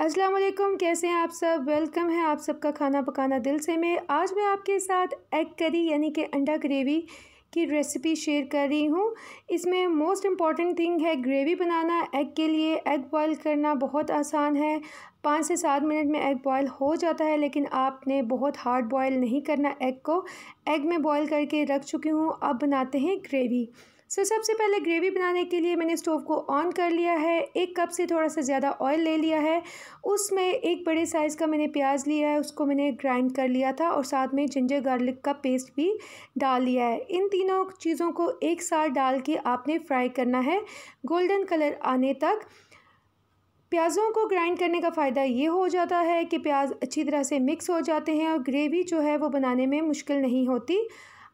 अस्सलाम वालेकुम कैसे हैं आप सब वेलकम है आप सबका खाना पकाना दिल से मैं आज मैं आपके साथ एग करी यानी कि अंडा ग्रेवी की रेसिपी शेयर कर रही हूँ इसमें मोस्ट इम्पॉर्टेंट थिंग है ग्रेवी बनाना एग के लिए एग बॉईल करना बहुत आसान है पाँच से सात मिनट में एग बॉयल हो जाता है लेकिन आपने बहुत हार्ड बॉयल नहीं करना एग को एग में बॉयल करके रख चुकी हूँ अब बनाते हैं ग्रेवी सो so, सबसे पहले ग्रेवी बनाने के लिए मैंने स्टोव को ऑन कर लिया है एक कप से थोड़ा सा ज़्यादा ऑयल ले लिया है उसमें एक बड़े साइज़ का मैंने प्याज लिया है उसको मैंने ग्राइंड कर लिया था और साथ में जिंजर गार्लिक का पेस्ट भी डाल लिया है इन तीनों चीज़ों को एक साथ डाल के आपने फ्राई करना है गोल्डन कलर आने तक प्याज़ों को ग्राइंड करने का फ़ायदा ये हो जाता है कि प्याज अच्छी तरह से मिक्स हो जाते हैं और ग्रेवी जो है वो बनाने में मुश्किल नहीं होती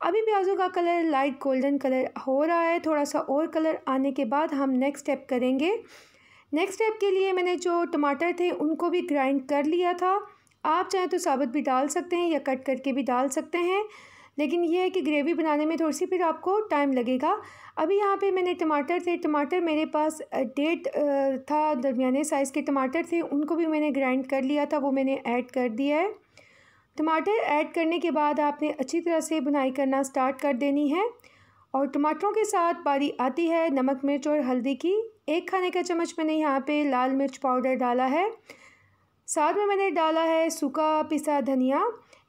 अभी प्याज़ों का कलर लाइट गोल्डन कलर हो रहा है थोड़ा सा और कलर आने के बाद हम नेक्स्ट स्टेप करेंगे नेक्स्ट स्टेप के लिए मैंने जो टमाटर थे उनको भी ग्राइंड कर लिया था आप चाहें तो साबुत भी डाल सकते हैं या कट करके भी डाल सकते हैं लेकिन यह है कि ग्रेवी बनाने में थोड़ी सी फिर आपको टाइम लगेगा अभी यहाँ पे मैंने टमाटर थे टमाटर मेरे पास डेट था दरमियाने साइज़ के टमाटर थे उनको भी मैंने ग्राइंड कर लिया था वो मैंने ऐड कर दिया है टमाटर ऐड करने के बाद आपने अच्छी तरह से बुनाई करना स्टार्ट कर देनी है और टमाटरों के साथ बारी आती है नमक मिर्च और हल्दी की एक खाने का चम्मच मैंने यहाँ पे लाल मिर्च पाउडर डाला है साथ में मैंने डाला है सूखा पिसा धनिया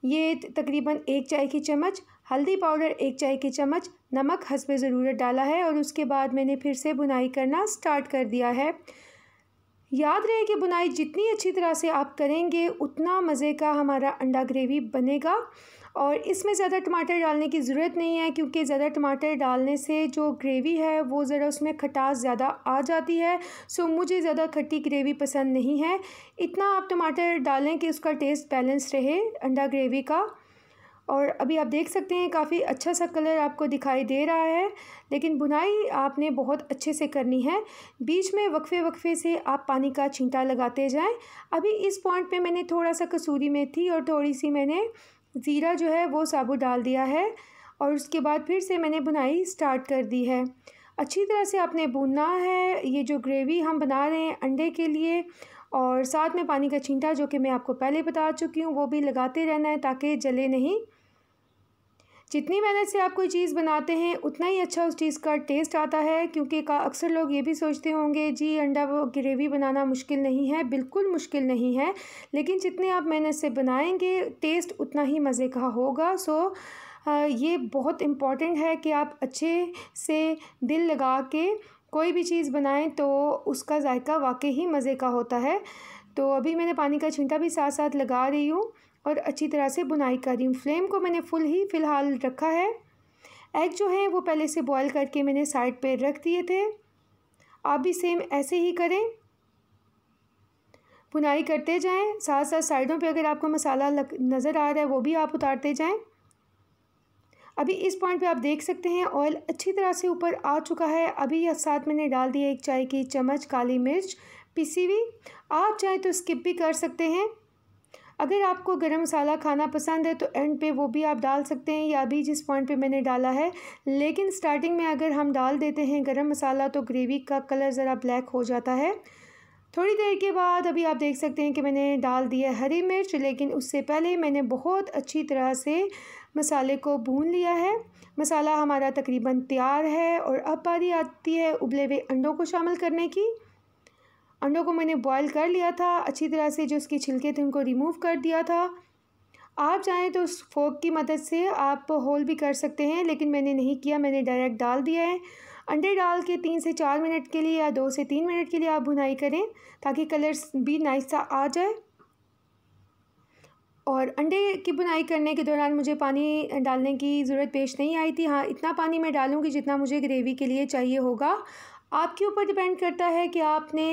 ये तकरीबन एक चाय की चम्मच हल्दी पाउडर एक चाय की चम्मच नमक हंसबे ज़रूरत डाला है और उसके बाद मैंने फिर से बुनाई करना स्टार्ट कर दिया है याद रहे कि बुनाई जितनी अच्छी तरह से आप करेंगे उतना मज़े का हमारा अंडा ग्रेवी बनेगा और इसमें ज़्यादा टमाटर डालने की ज़रूरत नहीं है क्योंकि ज़्यादा टमाटर डालने से जो ग्रेवी है वो ज़रा उसमें खटास ज़्यादा आ जाती है सो मुझे ज़्यादा खट्टी ग्रेवी पसंद नहीं है इतना आप टमाटर डालें कि उसका टेस्ट बैलेंस रहे अंडा ग्रेवी का और अभी आप देख सकते हैं काफ़ी अच्छा सा कलर आपको दिखाई दे रहा है लेकिन बुनाई आपने बहुत अच्छे से करनी है बीच में वक्फे वक्फे से आप पानी का छींटा लगाते जाएं अभी इस पॉइंट पे मैंने थोड़ा सा कसूरी मेथी और थोड़ी सी मैंने ज़ीरा जो है वो साबुत डाल दिया है और उसके बाद फिर से मैंने बुनाई स्टार्ट कर दी है अच्छी तरह से आपने बुनना है ये जो ग्रेवी हम बना रहे हैं अंडे के लिए और साथ में पानी का छींटा जो कि मैं आपको पहले बता चुकी हूँ वो भी लगाते रहना है ताकि जले नहीं जितनी मेहनत से आप कोई चीज़ बनाते हैं उतना ही अच्छा उस चीज़ का टेस्ट आता है क्योंकि का अक्सर लोग ये भी सोचते होंगे जी अंडा ग्रेवी बनाना मुश्किल नहीं है बिल्कुल मुश्किल नहीं है लेकिन जितने आप मेहनत से बनाएंगे टेस्ट उतना ही मज़े का होगा सो ये बहुत इम्पॉर्टेंट है कि आप अच्छे से दिल लगा के कोई भी चीज़ बनाएं तो उसका जायका वाकई ही मज़े का होता है तो अभी मैंने पानी का छिंटा भी साथ साथ लगा रही हूँ और अच्छी तरह से बुनाई कर रही हूँ फ्लेम को मैंने फुल ही फ़िलहाल रखा है एग जो है वो पहले से बॉईल करके मैंने साइड पे रख दिए थे आप भी सेम ऐसे ही करें बुनाई करते जाएं साथ साथ साइडों पे अगर आपको मसाला लग, नज़र आ रहा है वो भी आप उतारते जाएं अभी इस पॉइंट पे आप देख सकते हैं ऑयल अच्छी तरह से ऊपर आ चुका है अभी साथ मैंने डाल दिया एक चाय की चम्मच काली मिर्च पिसी हुई आप चाहें तो स्किप भी कर सकते हैं अगर आपको गरम मसाला खाना पसंद है तो एंड पे वो भी आप डाल सकते हैं या अभी जिस पॉइंट पे मैंने डाला है लेकिन स्टार्टिंग में अगर हम डाल देते हैं गरम मसाला तो ग्रेवी का कलर ज़रा ब्लैक हो जाता है थोड़ी देर के बाद अभी आप देख सकते हैं कि मैंने डाल दिया हरी मिर्च लेकिन उससे पहले मैंने बहुत अच्छी तरह से मसाले को भून लिया है मसाला हमारा तकरीबन तैयार है और अब पारी आती है उबले हुए अंडों को शामिल करने की अंडों को मैंने बॉईल कर लिया था अच्छी तरह से जो उसके छिलके थे उनको रिमूव कर दिया था आप चाहें तो उस फोक की मदद से आप होल भी कर सकते हैं लेकिन मैंने नहीं किया मैंने डायरेक्ट डाल दिया है अंडे डाल के तीन से चार मिनट के लिए या दो से तीन मिनट के लिए आप बुनाई करें ताकि कलर्स भी नाइस सा आ जाए और अंडे की बुनाई करने के दौरान मुझे पानी डालने की ज़रूरत पेश नहीं आई थी हाँ इतना पानी मैं डालूँगी जितना मुझे ग्रेवी के लिए चाहिए होगा आपके ऊपर डिपेंड करता है कि आपने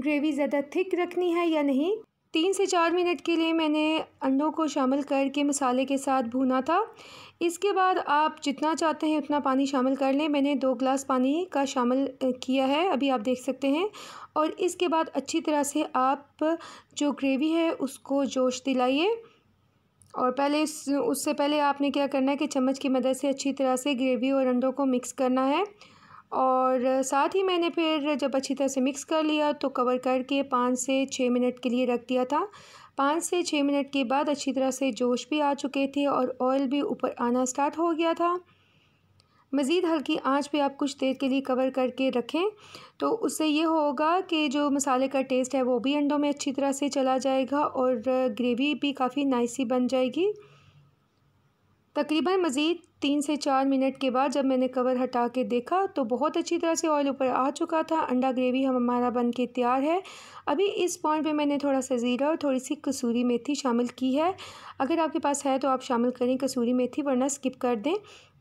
ग्रेवी ज़्यादा थिक रखनी है या नहीं तीन से चार मिनट के लिए मैंने अंडों को शामिल करके मसाले के साथ भूना था इसके बाद आप जितना चाहते हैं उतना पानी शामिल कर लें मैंने दो ग्लास पानी का शामिल किया है अभी आप देख सकते हैं और इसके बाद अच्छी तरह से आप जो ग्रेवी है उसको जोश दिलाइए और पहले इस उससे पहले आपने क्या करना है कि चम्मच की मदद से अच्छी तरह से ग्रेवी और अंडों को मिक्स करना है और साथ ही मैंने फिर जब अच्छी तरह से मिक्स कर लिया तो कवर करके पाँच से छः मिनट के लिए रख दिया था पाँच से छः मिनट के बाद अच्छी तरह से जोश भी आ चुके थे और ऑयल भी ऊपर आना स्टार्ट हो गया था मज़ीद हल्की आंच पे आप कुछ देर के लिए कवर करके रखें तो उससे ये होगा कि जो मसाले का टेस्ट है वो भी अंडों में अच्छी तरह से चला जाएगा और ग्रेवी भी काफ़ी नाइसी बन जाएगी तकरीबन मज़ीद तीन से चार मिनट के बाद जब मैंने कवर हटा के देखा तो बहुत अच्छी तरह से ऑयल ऊपर आ चुका था अंडा ग्रेवी हम हमारा बन के तैयार है अभी इस पॉइंट पे मैंने थोड़ा सा ज़ीरा और थोड़ी सी कसूरी मेथी शामिल की है अगर आपके पास है तो आप शामिल करें कसूरी मेथी वरना स्किप कर दें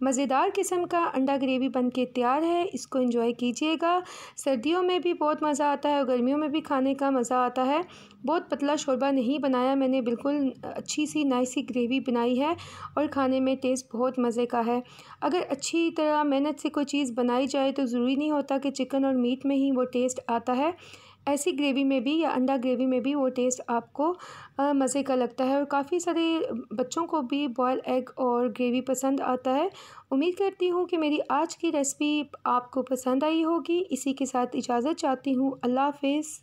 मज़ेदार किस्म का अंडा ग्रेवी बन के तैयार है इसको इंजॉय कीजिएगा सर्दियों में भी बहुत मज़ा आता है और गर्मियों में भी खाने का मज़ा आता है बहुत पतला शोरबा नहीं बनाया मैंने बिल्कुल अच्छी सी नाइसी ग्रेवी बनाई है और खाने में टेस्ट बहुत मज़े का है अगर अच्छी तरह मेहनत से कोई चीज़ बनाई जाए तो ज़रूरी नहीं होता कि चिकन और मीट में ही वो टेस्ट आता है ऐसी ग्रेवी में भी या अंडा ग्रेवी में भी वो टेस्ट आपको मज़े का लगता है और काफ़ी सारे बच्चों को भी बॉयल एग और ग्रेवी पसंद आता है उम्मीद करती हूँ कि मेरी आज की रेसिपी आपको पसंद आई होगी इसी के साथ इजाज़त चाहती हूँ अल्लाह हाफिज़